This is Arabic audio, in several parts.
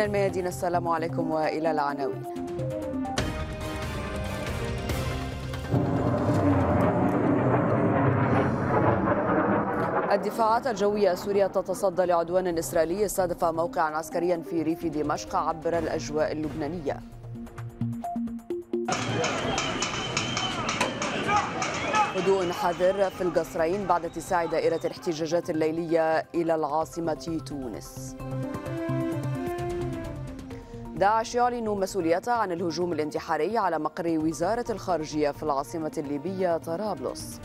من الميادين السلام عليكم والى العناوين الدفاعات الجوية السورية تتصدى لعدوان إسرائيلي استهدف موقعا عسكريا في ريف دمشق عبر الأجواء اللبنانية هدوء حذر في القصرين بعد اتساع دائرة الاحتجاجات الليلية إلى العاصمة تونس داعش يعلن مسؤوليته عن الهجوم الانتحاري على مقر وزارة الخارجية في العاصمة الليبية طرابلس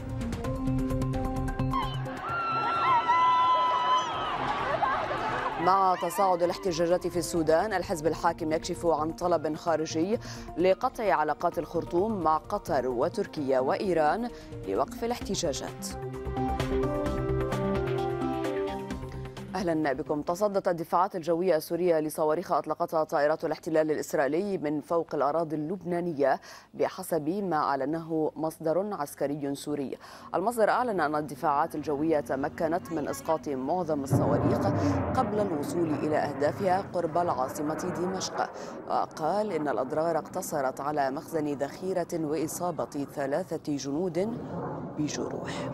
مع تصاعد الاحتجاجات في السودان الحزب الحاكم يكشف عن طلب خارجي لقطع علاقات الخرطوم مع قطر وتركيا وإيران لوقف الاحتجاجات أهلا بكم تصدت الدفاعات الجوية السورية لصواريخ أطلقتها طائرات الاحتلال الإسرائيلي من فوق الأراضي اللبنانية بحسب ما أعلنه مصدر عسكري سوري المصدر أعلن أن الدفاعات الجوية تمكنت من إسقاط معظم الصواريخ قبل الوصول إلى أهدافها قرب العاصمة دمشق وقال إن الأضرار اقتصرت على مخزن ذخيرة وإصابة ثلاثة جنود بجروح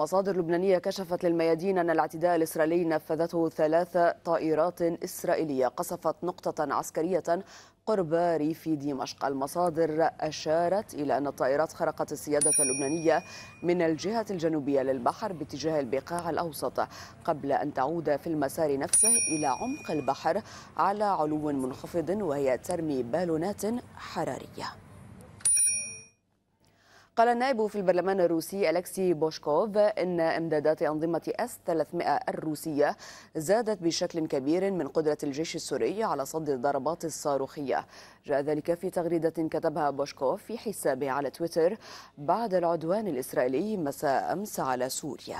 مصادر لبنانية كشفت للميادين أن الاعتداء الإسرائيلي نفذته ثلاث طائرات إسرائيلية قصفت نقطة عسكرية قرب ريف دمشق المصادر أشارت إلى أن الطائرات خرقت السيادة اللبنانية من الجهة الجنوبية للبحر باتجاه البقاع الأوسط قبل أن تعود في المسار نفسه إلى عمق البحر على علو منخفض وهي ترمي بالونات حرارية قال النائب في البرلمان الروسي ألكسي بوشكوف إن إمدادات أنظمة أس 300 الروسية زادت بشكل كبير من قدرة الجيش السوري على صد الضربات الصاروخية جاء ذلك في تغريدة كتبها بوشكوف في حسابه على تويتر بعد العدوان الإسرائيلي مساء أمس على سوريا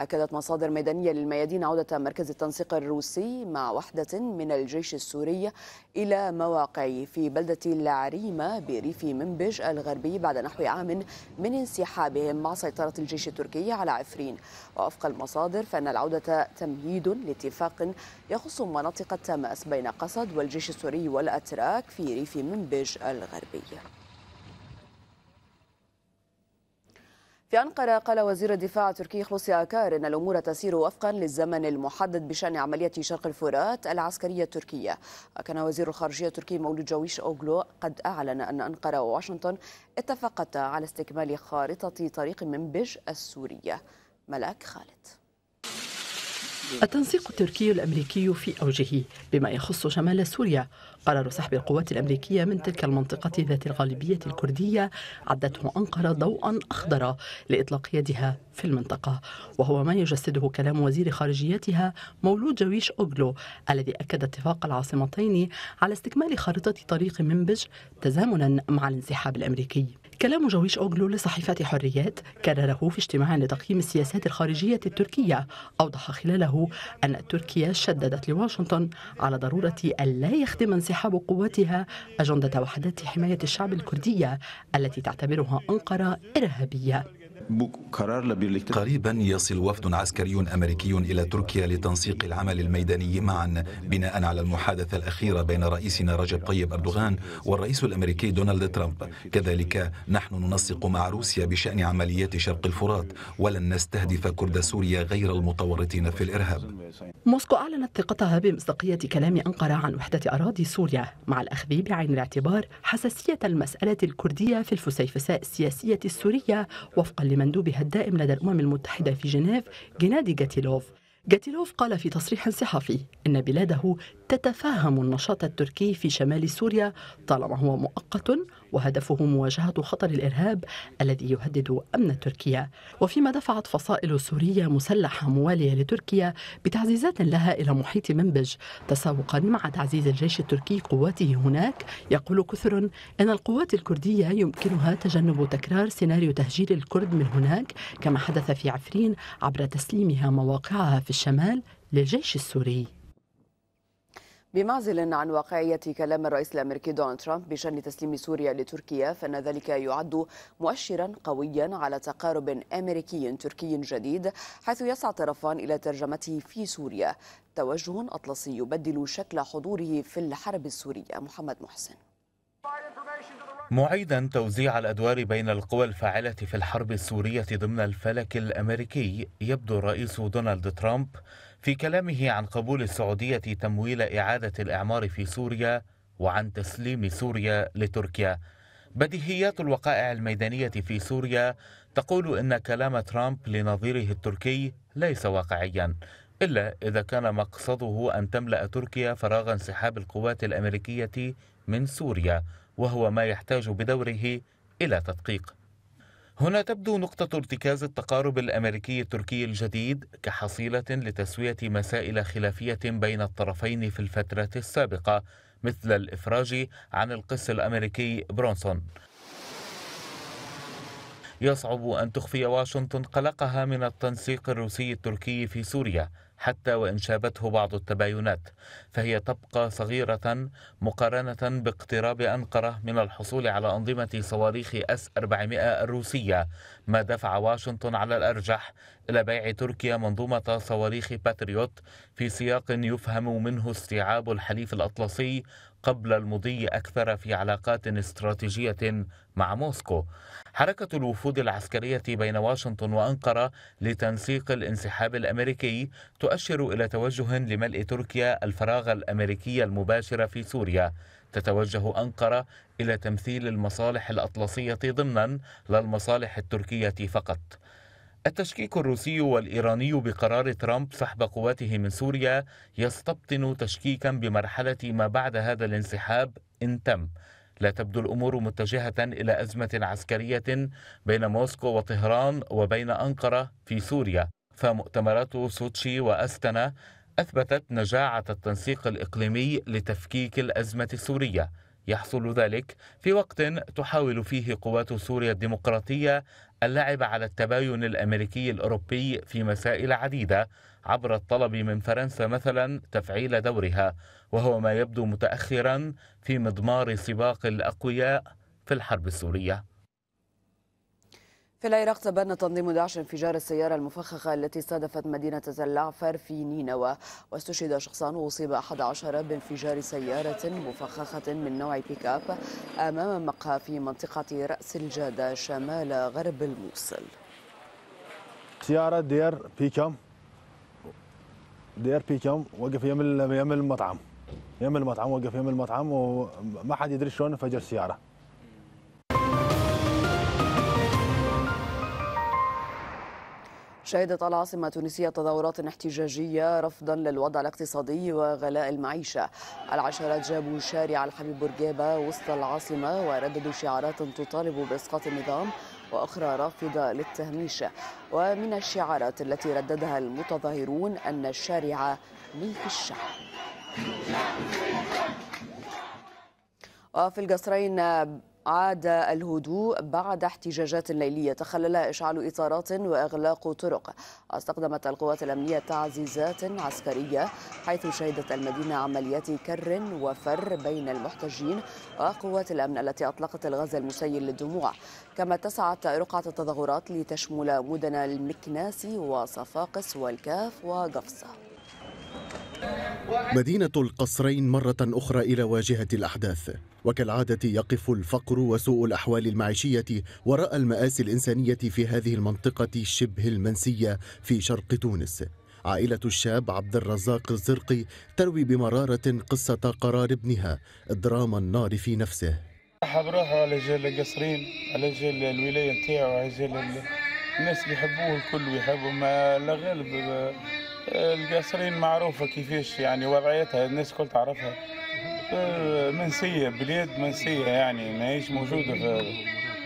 أكدت مصادر ميدانية للميادين عودة مركز التنسيق الروسي مع وحدة من الجيش السوري إلى مواقعه في بلدة العريمة بريف منبج الغربي بعد نحو عام من انسحابهم مع سيطرة الجيش التركي على عفرين ووفق المصادر فإن العودة تمهيد لاتفاق يخص مناطق التماس بين قسد والجيش السوري والأتراك في ريف منبج الغربي في أنقرة قال وزير الدفاع التركي خلوصي أكار أن الأمور تسير وفقا للزمن المحدد بشأن عملية شرق الفرات العسكرية التركية وكان وزير الخارجية التركي مولود جويش أوغلو قد أعلن أن أنقرة وواشنطن اتفقتا على استكمال خارطة طريق منبج السورية ملاك خالد التنسيق التركي الأمريكي في أوجه بما يخص شمال سوريا قرار سحب القوات الأمريكية من تلك المنطقة ذات الغالبية الكردية عدته أنقرة ضوءا أخضر لإطلاق يدها في المنطقة وهو ما يجسده كلام وزير خارجيتها مولود جويش أوغلو الذي أكد اتفاق العاصمتين على استكمال خارطة طريق منبج تزامنا مع الانسحاب الأمريكي كلام جويش أوغلو لصحيفة حريات كان له في اجتماع لتقييم السياسات الخارجية التركية أوضح خلاله أن تركيا شددت لواشنطن على ضرورة ألا يخدم انسحاب قواتها أجندة وحدات حماية الشعب الكردية التي تعتبرها أنقرة إرهابية قريبا يصل وفد عسكري أمريكي إلى تركيا لتنسيق العمل الميداني معا بناء على المحادثة الأخيرة بين رئيسنا رجب طيب أردوغان والرئيس الأمريكي دونالد ترامب كذلك نحن ننسق مع روسيا بشأن عمليات شرق الفرات ولن نستهدف كرد سوريا غير المتورطين في الإرهاب موسكو أعلنت ثقتها بمصداقية كلام أنقرة عن وحدة أراضي سوريا مع الأخذ بعين الاعتبار حساسية المسألة الكردية في الفسيفساء السياسية السورية وفقا لمندوبها الدائم لدى الأمم المتحدة في جنيف جنادي جاتيلوف جاتيلوف قال في تصريح صحفي إن بلاده تتفاهم النشاط التركي في شمال سوريا طالما هو مؤقت وهدفه مواجهة خطر الإرهاب الذي يهدد أمن تركيا وفيما دفعت فصائل سورية مسلحة موالية لتركيا بتعزيزات لها إلى محيط منبج تسابقا مع تعزيز الجيش التركي قواته هناك يقول كثر أن القوات الكردية يمكنها تجنب تكرار سيناريو تهجير الكرد من هناك كما حدث في عفرين عبر تسليمها مواقعها في الشمال للجيش السوري بمعزل عن واقعية كلام الرئيس الأمريكي دونالد ترامب بشأن تسليم سوريا لتركيا فإن ذلك يعد مؤشرا قويا على تقارب أمريكي تركي جديد حيث يسعى طرفان إلى ترجمته في سوريا توجه أطلسي يبدل شكل حضوره في الحرب السورية محمد محسن معيدا توزيع الادوار بين القوى الفاعله في الحرب السوريه ضمن الفلك الامريكي يبدو الرئيس دونالد ترامب في كلامه عن قبول السعودية تمويل إعادة الإعمار في سوريا وعن تسليم سوريا لتركيا بديهيات الوقائع الميدانية في سوريا تقول إن كلام ترامب لنظيره التركي ليس واقعيا إلا إذا كان مقصده أن تملأ تركيا فراغ انسحاب القوات الأمريكية من سوريا وهو ما يحتاج بدوره إلى تدقيق هنا تبدو نقطة ارتكاز التقارب الأمريكي التركي الجديد كحصيلة لتسوية مسائل خلافية بين الطرفين في الفترة السابقة مثل الإفراج عن القس الأمريكي برونسون يصعب أن تخفي واشنطن قلقها من التنسيق الروسي التركي في سوريا حتى وإن شابته بعض التباينات فهي تبقى صغيرة مقارنة باقتراب أنقرة من الحصول على أنظمة صواريخ أس 400 الروسية ما دفع واشنطن على الأرجح إلى بيع تركيا منظومة صواريخ باتريوت في سياق يفهم منه استيعاب الحليف الأطلسي قبل المضي أكثر في علاقات استراتيجية مع موسكو حركة الوفود العسكرية بين واشنطن وأنقرة لتنسيق الانسحاب الأمريكي تؤشر إلى توجه لملء تركيا الفراغ الأمريكي المباشر في سوريا تتوجه أنقرة إلى تمثيل المصالح الأطلسية ضمنا لا المصالح التركية فقط التشكيك الروسي والإيراني بقرار ترامب سحب قواته من سوريا يستبطن تشكيكا بمرحلة ما بعد هذا الانسحاب إن تم لا تبدو الأمور متجهة إلى أزمة عسكرية بين موسكو وطهران وبين أنقرة في سوريا فمؤتمرات سوتشي وأستنا أثبتت نجاعة التنسيق الإقليمي لتفكيك الأزمة السورية يحصل ذلك في وقت تحاول فيه قوات سوريا الديمقراطية اللعب على التباين الامريكي الاوروبي في مسائل عديده عبر الطلب من فرنسا مثلا تفعيل دورها وهو ما يبدو متاخرا في مضمار سباق الاقوياء في الحرب السوريه في العراق تبنى تنظيم داعش انفجار السيارة المفخخة التي صادفت مدينة زلعفر في نينوى واستشهد شخصان وأصيب أحد عشر بانفجار سيارة مفخخة من نوع بيك أب أمام مقهى في منطقة رأس الجادة شمال غرب الموصل سيارة دير بيكم دير بيكم وقف يم يم المطعم يم المطعم وقف يم المطعم وما حد يدري شلون انفجر السيارة شهدت العاصمة التونسية تظاهرات احتجاجية رفضا للوضع الاقتصادي وغلاء المعيشة العشرات جابوا شارع الحبيب بورقيبة وسط العاصمة ورددوا شعارات تطالب بإسقاط النظام وأخرى رافضة للتهميش ومن الشعارات التي رددها المتظاهرون أن الشارع ملك الشعب وفي القصرين عاد الهدوء بعد احتجاجات ليلية تخللها إشعال إطارات وإغلاق طرق استخدمت القوات الأمنية تعزيزات عسكرية حيث شهدت المدينة عمليات كر وفر بين المحتجين وقوات الأمن التي أطلقت الغاز المسيل للدموع كما اتسعت رقعة التظاهرات لتشمل مدن المكناسي وصفاقس والكاف وقفصة مدينة القصرين مرة أخرى إلى واجهة الأحداث وكالعادة يقف الفقر وسوء الأحوال المعيشية وراء المآسي الإنسانية في هذه المنطقة شبه المنسية في شرق تونس عائلة الشاب عبد الرزاق الزرقي تروي بمرارة قصة قرار ابنها إضرام النار في نفسه حضرها على جال القصرين على جال الولاية نتاعو على جال الناس اللي يحبوه الكل ويحبوا ما الغالب القصرين معروفة كيفاش يعني وضعيتها الناس كل تعرفها آه، منسيه بلاد منسيه يعني ماهيش موجوده في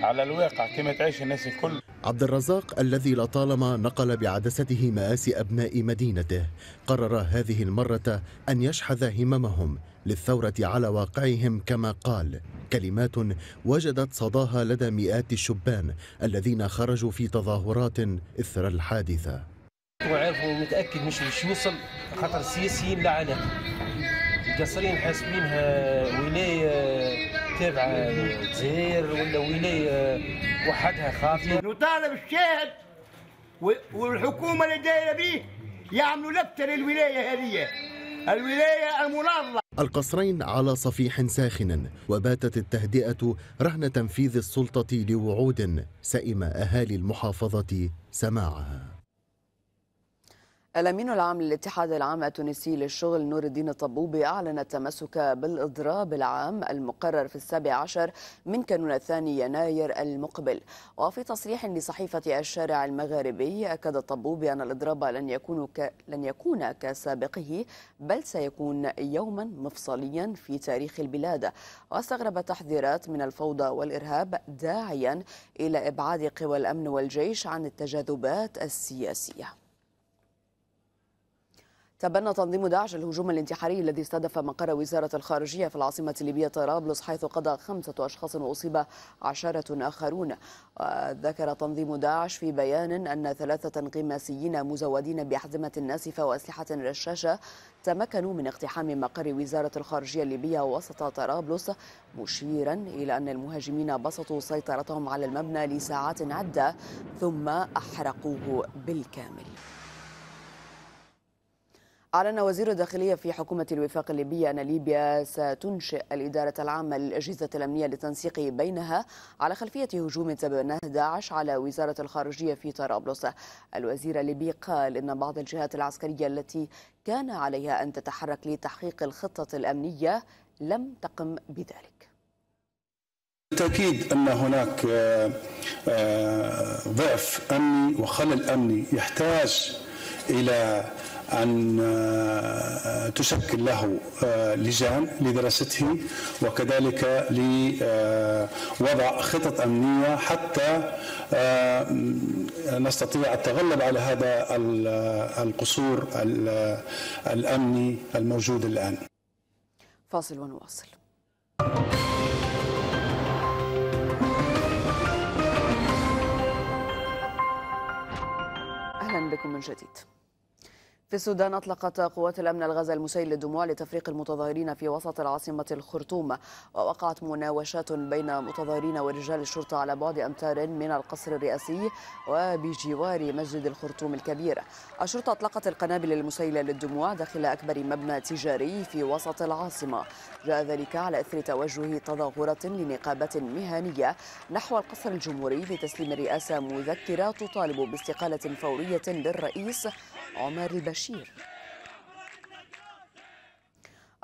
على الواقع كما تعيش الناس الكل عبد الرزاق الذي لطالما نقل بعدسته مآسي أبناء مدينته قرر هذه المرة أن يشحذ هممهم للثورة على واقعهم كما قال كلمات وجدت صداها لدى مئات الشبان الذين خرجوا في تظاهرات إثر الحادثة وعارفه متأكد مش مش يوصل خطر السياسيين علاقه القصرين حاسبينها ولايه تابعه آه، للجزائر ولا ولايه وحدها خاطئه نطالب الشاهد والحكومه اللي دايره به يعملوا لفته للولايه هذه الولايه المناضله القصرين على صفيح ساخن وباتت التهدئه رهن تنفيذ السلطه لوعود سئم اهالي المحافظه سماعها الأمين العام للاتحاد العام التونسي للشغل نور الدين الطبوبي أعلن التمسك بالإضراب العام المقرر في السابع عشر من كانون الثاني يناير المقبل وفي تصريح لصحيفة الشارع المغاربي أكد الطبوبي أن الإضراب لن يكون ك... لن يكون كسابقه بل سيكون يوما مفصليا في تاريخ البلاد واستغرب تحذيرات من الفوضى والإرهاب داعيا إلى إبعاد قوى الأمن والجيش عن التجاذبات السياسية تبنى تنظيم داعش الهجوم الانتحاري الذي استهدف مقر وزارة الخارجية في العاصمة الليبية طرابلس حيث قضى خمسة أشخاص وأصيب عشرة آخرون ذكر تنظيم داعش في بيان أن ثلاثة قماسيين مزودين بأحزمة ناسفة وأسلحة رشاشة تمكنوا من اقتحام مقر وزارة الخارجية الليبية وسط طرابلس مشيرا إلى أن المهاجمين بسطوا سيطرتهم على المبنى لساعات عدة ثم أحرقوه بالكامل أعلن وزير الداخلية في حكومة الوفاق الليبية أن ليبيا ستنشئ الإدارة العامة للأجهزة الأمنية للتنسيق بينها على خلفية هجوم تبناه داعش على وزارة الخارجية في طرابلس الوزير الليبي قال إن بعض الجهات العسكرية التي كان عليها أن تتحرك لتحقيق الخطة الأمنية لم تقم بذلك بالتأكيد أن هناك آه، آه، ضعف أمني وخلل أمني يحتاج إلى أن آه، تشكل له آه، لجان لدراسته وكذلك لوضع آه، خطط أمنية حتى نستطيع التغلب على هذا القصور الأمني الموجود الآن فاصل ونواصل أهلا بكم من جديد في السودان أطلقت قوات الأمن الغاز المسيل للدموع لتفريق المتظاهرين في وسط العاصمة الخرطوم ووقعت مناوشات بين متظاهرين ورجال الشرطة على بعد أمتار من القصر الرئاسي وبجوار مسجد الخرطوم الكبير الشرطة أطلقت القنابل المسيلة للدموع داخل أكبر مبنى تجاري في وسط العاصمة جاء ذلك على إثر توجه تظاهرة لنقابات مهنية نحو القصر الجمهوري لتسليم الرئاسة مذكرة تطالب باستقالة فورية للرئيس عمر البشير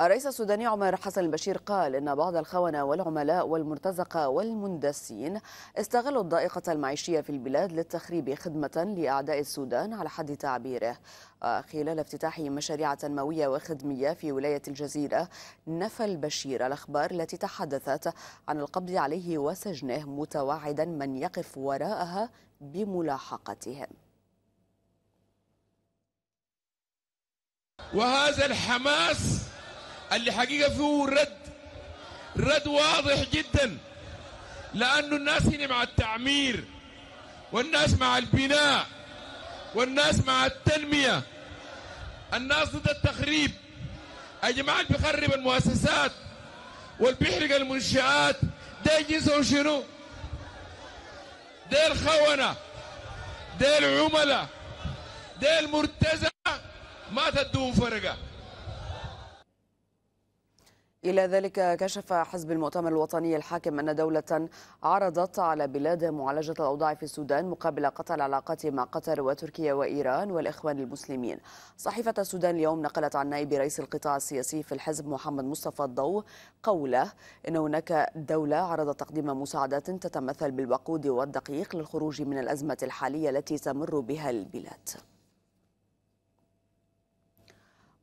الرئيس السوداني عمر حسن البشير قال إن بعض الخونة والعملاء والمرتزقة والمندسين استغلوا الضائقة المعيشية في البلاد للتخريب خدمة لأعداء السودان على حد تعبيره آه، خلال افتتاح مشاريع تنموية وخدمية في ولاية الجزيرة نفى البشير الأخبار التي تحدثت عن القبض عليه وسجنه متوعدا من يقف وراءها بملاحقتهم وهذا الحماس اللي حقيقة فيه رد رد واضح جدا لأنه الناس هنا مع التعمير والناس مع البناء والناس مع التنمية الناس ضد التخريب يا جماعة بيخرب المؤسسات والبيحرق المنشآت ده جنسه شنو ده الخونة ده العملة ده المرتزقة ما تدوم فرقة إلى ذلك كشف حزب المؤتمر الوطني الحاكم أن دولة عرضت على بلاده معالجة الأوضاع في السودان مقابل قطع العلاقات مع قطر وتركيا وإيران والإخوان المسلمين صحيفة السودان اليوم نقلت عن نائب رئيس القطاع السياسي في الحزب محمد مصطفى الضو قوله إن هناك دولة عرضت تقديم مساعدات تتمثل بالوقود والدقيق للخروج من الأزمة الحالية التي تمر بها البلاد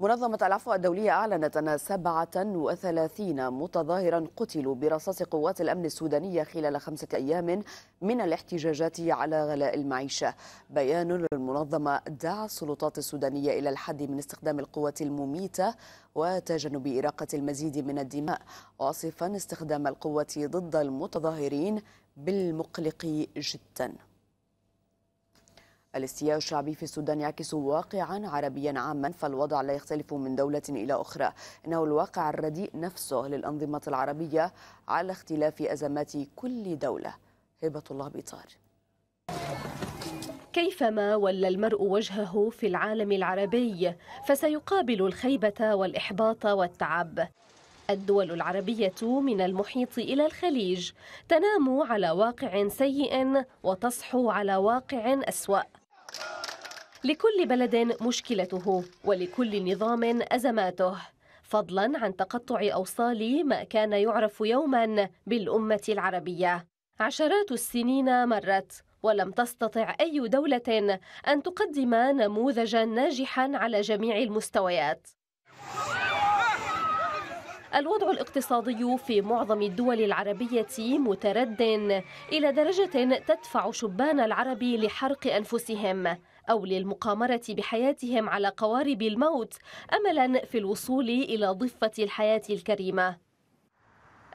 منظمة العفو الدولية أعلنت أن 37 متظاهرا قتلوا برصاص قوات الأمن السودانية خلال خمسة أيام من الاحتجاجات على غلاء المعيشة بيان للمنظمة دعا السلطات السودانية إلى الحد من استخدام القوات المميتة وتجنب إراقة المزيد من الدماء واصفا استخدام القوات ضد المتظاهرين بالمقلق جداً الاستياء الشعبي في السودان يعكس واقعا عربيا عاما فالوضع لا يختلف من دولة إلى أخرى إنه الواقع الرديء نفسه للأنظمة العربية على اختلاف أزمات كل دولة هبة الله بيطار كيفما ولى المرء وجهه في العالم العربي فسيقابل الخيبة والإحباط والتعب الدول العربية من المحيط إلى الخليج تنام على واقع سيء وتصحو على واقع أسوأ لكل بلد مشكلته ولكل نظام أزماته فضلا عن تقطع أوصال ما كان يعرف يوما بالأمة العربية عشرات السنين مرت ولم تستطع أي دولة أن تقدم نموذجا ناجحا على جميع المستويات الوضع الاقتصادي في معظم الدول العربية مترد إلى درجة تدفع شبان العرب لحرق أنفسهم أو للمقامرة بحياتهم على قوارب الموت أملا في الوصول إلى ضفة الحياة الكريمة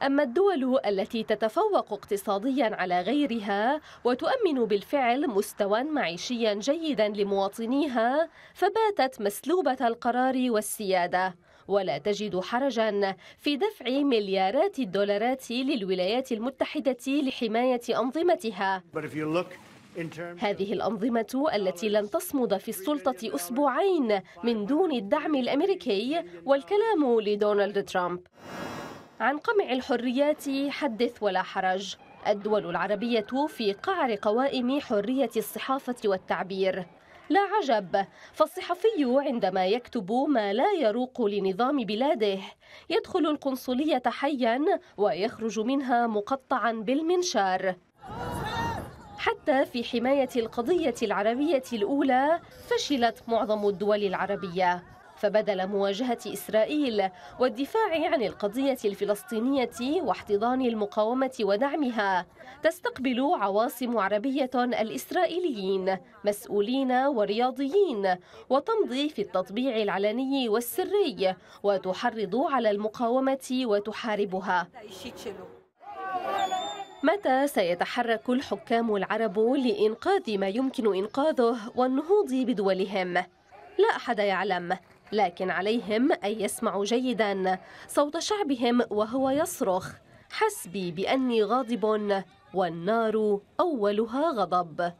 أما الدول التي تتفوق اقتصاديا على غيرها وتؤمن بالفعل مستوى معيشيا جيدا لمواطنيها فباتت مسلوبة القرار والسيادة ولا تجد حرجا في دفع مليارات الدولارات للولايات المتحدة لحماية أنظمتها هذه الأنظمة التي لن تصمد في السلطة أسبوعين من دون الدعم الأمريكي والكلام لدونالد ترامب عن قمع الحريات حدث ولا حرج الدول العربية في قعر قوائم حرية الصحافة والتعبير لا عجب فالصحفي عندما يكتب ما لا يروق لنظام بلاده يدخل القنصلية حيا ويخرج منها مقطعا بالمنشار حتى في حماية القضية العربية الأولى فشلت معظم الدول العربية فبدل مواجهة إسرائيل والدفاع عن القضية الفلسطينية واحتضان المقاومة ودعمها تستقبل عواصم عربية الإسرائيليين مسؤولين ورياضيين وتمضي في التطبيع العلني والسري وتحرض على المقاومة وتحاربها متى سيتحرك الحكام العرب لإنقاذ ما يمكن إنقاذه والنهوض بدولهم؟ لا أحد يعلم لكن عليهم أن يسمعوا جيدا صوت شعبهم وهو يصرخ حسبي بأني غاضب والنار أولها غضب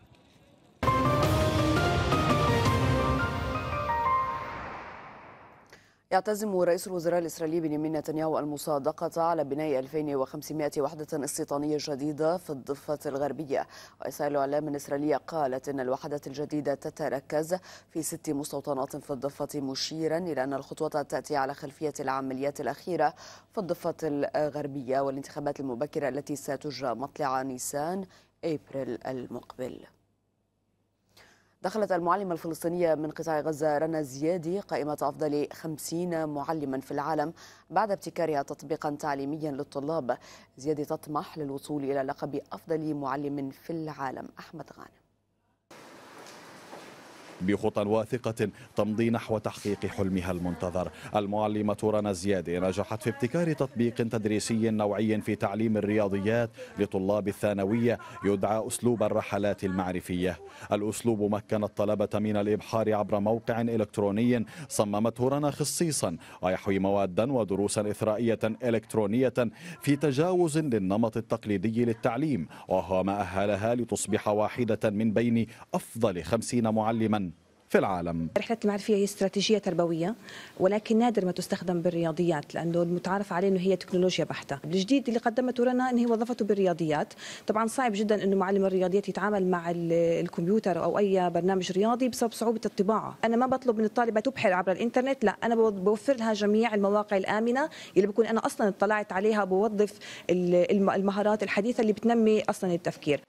يعتزم رئيس الوزراء الإسرائيلي بنيامين نتنياهو المصادقة على بناء 2500 وحدة استيطانية جديدة في الضفة الغربية وسائل إعلام إسرائيلية قالت أن الوحدات الجديدة تتركز في ست مستوطنات في الضفة مشيرا إلى أن الخطوة تأتي على خلفية العمليات الأخيرة في الضفة الغربية والانتخابات المبكرة التي ستجرى مطلع نيسان أبريل المقبل دخلت المعلمة الفلسطينية من قطاع غزة رنا زيادي قائمة أفضل خمسين معلما في العالم بعد ابتكارها تطبيقا تعليميا للطلاب زيادي تطمح للوصول إلى لقب أفضل معلم في العالم أحمد غانم بخطى واثقة تمضي نحو تحقيق حلمها المنتظر المعلمة رنا زياد نجحت في ابتكار تطبيق تدريسي نوعي في تعليم الرياضيات لطلاب الثانوية يدعى أسلوب الرحلات المعرفية الأسلوب مكن الطلبة من الإبحار عبر موقع إلكتروني صممته رنا خصيصا ويحوي موادا ودروسا إثرائية إلكترونية في تجاوز للنمط التقليدي للتعليم وهو ما أهلها لتصبح واحدة من بين أفضل خمسين معلما في العالم رحلة المعرفية هي استراتيجية تربوية ولكن نادر ما تستخدم بالرياضيات لأنه المتعارف عليه أنه هي تكنولوجيا بحتة الجديد اللي قدمته لنا أنه هي وظفته بالرياضيات طبعا صعب جدا أنه معلم الرياضيات يتعامل مع الكمبيوتر أو أي برنامج رياضي بسبب صعوبة الطباعة أنا ما بطلب من الطالبة تبحر عبر الإنترنت لا أنا بوفر لها جميع المواقع الآمنة اللي بكون أنا أصلا اطلعت عليها بوظف المهارات الحديثة اللي بتنمي أصلا التفكير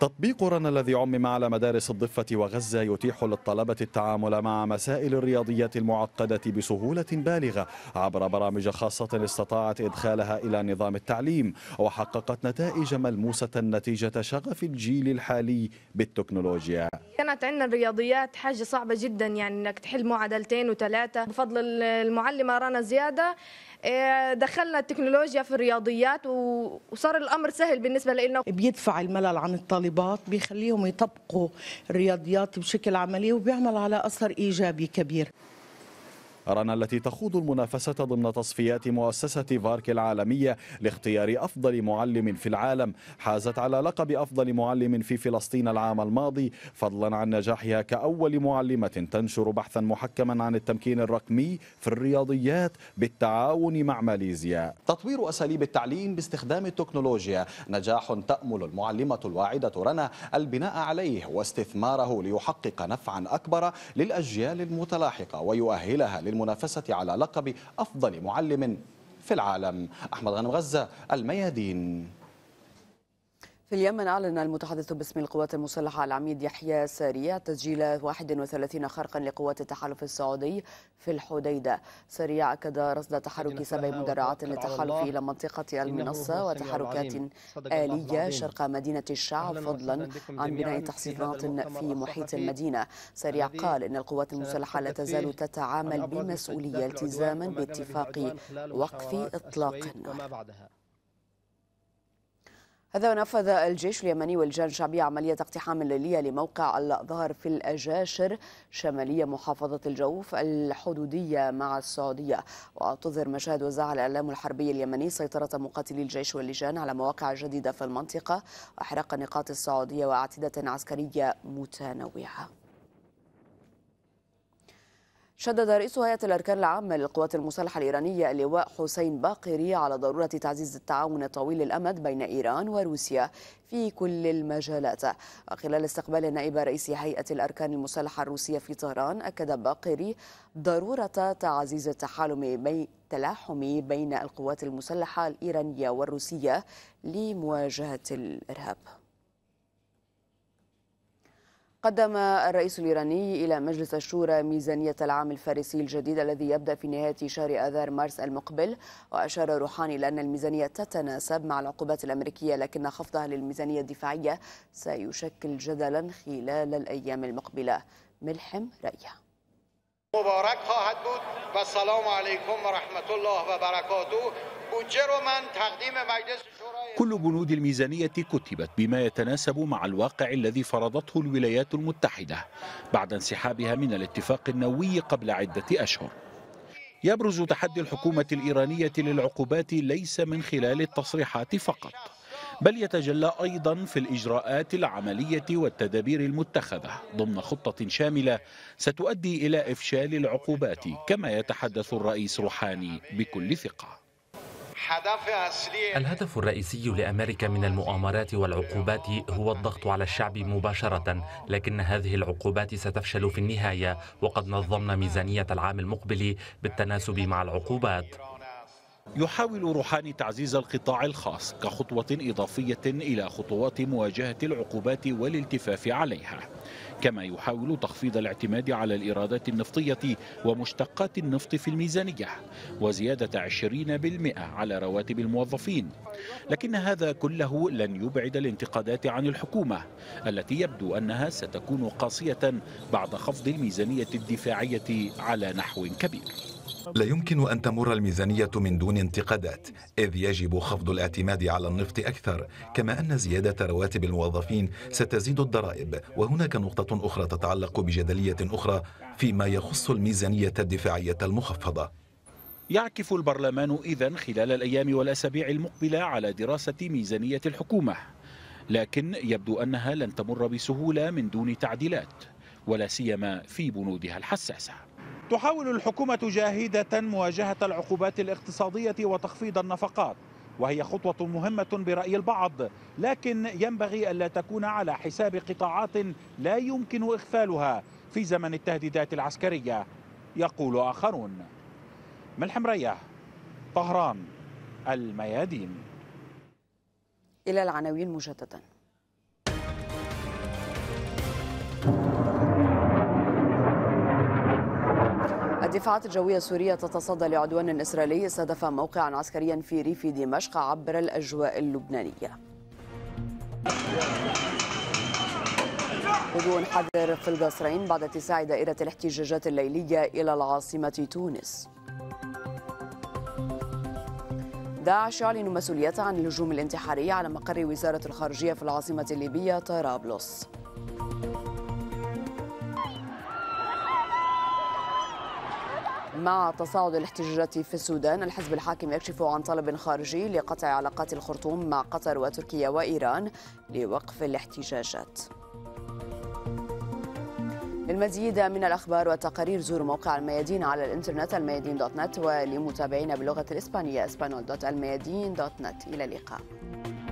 تطبيق رنا الذي عمم على مدارس الضفة وغزة يتيح للطلبة التعامل مع مسائل الرياضيات المعقدة بسهولة بالغة عبر برامج خاصة استطاعت إدخالها إلى نظام التعليم وحققت نتائج ملموسة نتيجة شغف الجيل الحالي بالتكنولوجيا كانت عندنا الرياضيات حاجة صعبة جدا يعني أنك تحل معادلتين وثلاثة بفضل المعلمة رنا زيادة آه، دخلنا التكنولوجيا في الرياضيات وصار الامر سهل بالنسبه لنا بيدفع الملل عن الطالبات بيخليهم يطبقوا الرياضيات بشكل عملي وبيعمل على اثر ايجابي كبير رنا التي تخوض المنافسة ضمن تصفيات مؤسسة فارك العالمية لاختيار أفضل معلم في العالم حازت على لقب أفضل معلم في فلسطين العام الماضي فضلا عن نجاحها كأول معلمة تنشر بحثا محكما عن التمكين الرقمي في الرياضيات بالتعاون مع ماليزيا تطوير أساليب التعليم باستخدام التكنولوجيا نجاح تأمل المعلمة الواعدة رنا البناء عليه واستثماره ليحقق نفعا أكبر للأجيال المتلاحقة ويؤهلها لل المنافسة على لقب أفضل معلم في العالم أحمد غنم غزة الميادين في اليمن أعلن المتحدث باسم القوات المسلحة العميد يحيى سريع تسجيل 31 خرقا لقوات التحالف السعودي في الحديدة سريع أكد رصد تحرك سبع مدرعات للتحالف إلى منطقة المنصة وتحركات آلية شرق مدينة الشعب فضلا عن بناء تحصينات في محيط المدينة سريع قال إن القوات المسلحة لا تزال تتعامل بمسؤولية التزاما باتفاق وقف إطلاق النار هذا ونفذ الجيش اليمني والجان الشعبية عملية اقتحام ليلية لموقع الظهر في الأجاشر شمالية محافظة الجوف الحدودية مع السعودية وتظهر مشاهد وزع الإعلام الحربي اليمني سيطرة مقاتلي الجيش واللجان على مواقع جديدة في المنطقة وإحراق نقاط السعودية وأعتدة عسكرية متنوعة شدد رئيس هيئة الأركان العامة للقوات المسلحة الإيرانية اللواء حسين باقري على ضرورة تعزيز التعاون طويل الأمد بين إيران وروسيا في كل المجالات وخلال استقبال نائب رئيس هيئة الأركان المسلحة الروسية في طهران أكد باقري ضرورة تعزيز التحالم بين التلاحم بين القوات المسلحة الإيرانية والروسية لمواجهة الإرهاب قدم الرئيس الإيراني إلى مجلس الشورى ميزانية العام الفارسي الجديد الذي يبدأ في نهاية شهر آذار مارس المقبل وأشار روحاني إلى أن الميزانية تتناسب مع العقوبات الأمريكية لكن خفضها للميزانية الدفاعية سيشكل جدلا خلال الأيام المقبلة ملحم رأيه مبارک خواهد بود و سلام علیکم و رحمت الله و برکاته بودجه رو من تقدیم مجلس كل بنود الميزانية كتبت بما يتناسب مع الواقع الذي فرضته الولايات المتحدة بعد انسحابها من الاتفاق النووي قبل عدة أشهر يبرز تحدي الحكومة الإيرانية للعقوبات ليس من خلال التصريحات فقط بل يتجلى أيضا في الإجراءات العملية والتدابير المتخذة ضمن خطة شاملة ستؤدي إلى إفشال العقوبات كما يتحدث الرئيس روحاني بكل ثقة الهدف الرئيسي لأمريكا من المؤامرات والعقوبات هو الضغط على الشعب مباشرة لكن هذه العقوبات ستفشل في النهاية وقد نظمنا ميزانية العام المقبل بالتناسب مع العقوبات يحاول روحاني تعزيز القطاع الخاص كخطوة إضافية إلى خطوات مواجهة العقوبات والالتفاف عليها كما يحاول تخفيض الاعتماد على الإيرادات النفطية ومشتقات النفط في الميزانية وزيادة 20% على رواتب الموظفين لكن هذا كله لن يبعد الانتقادات عن الحكومة التي يبدو أنها ستكون قاسية بعد خفض الميزانية الدفاعية على نحو كبير لا يمكن أن تمر الميزانية من دون انتقادات إذ يجب خفض الاعتماد على النفط أكثر كما أن زيادة رواتب الموظفين ستزيد الضرائب وهناك نقطة أخرى تتعلق بجدلية أخرى فيما يخص الميزانية الدفاعية المخفضة يعكف البرلمان إذا خلال الأيام والأسابيع المقبلة على دراسة ميزانية الحكومة لكن يبدو أنها لن تمر بسهولة من دون تعديلات ولا سيما في بنودها الحساسة تحاول الحكومة جاهدة مواجهة العقوبات الاقتصادية وتخفيض النفقات وهي خطوة مهمة برأي البعض لكن ينبغي ألا تكون على حساب قطاعات لا يمكن إخفالها في زمن التهديدات العسكرية يقول آخرون ملحم رياه طهران الميادين إلى العناوين مجددا الدفاعات الجوية السورية تتصدى لعدوان إسرائيلي استهدف موقعا عسكريا في ريف دمشق عبر الأجواء اللبنانية هدوء حذر في القصرين بعد اتساع دائرة الاحتجاجات الليلية إلى العاصمة تونس داعش يعلن مسؤوليته عن الهجوم الانتحاري على مقر وزارة الخارجية في العاصمة الليبية طرابلس مع تصاعد الاحتجاجات في السودان الحزب الحاكم يكشف عن طلب خارجي لقطع علاقات الخرطوم مع قطر وتركيا وإيران لوقف الاحتجاجات للمزيد من الأخبار والتقارير زوروا موقع الميادين على الإنترنت الميادين دوت نت ولمتابعينا باللغة الإسبانية اسبانول دوت الميادين دوت نت إلى اللقاء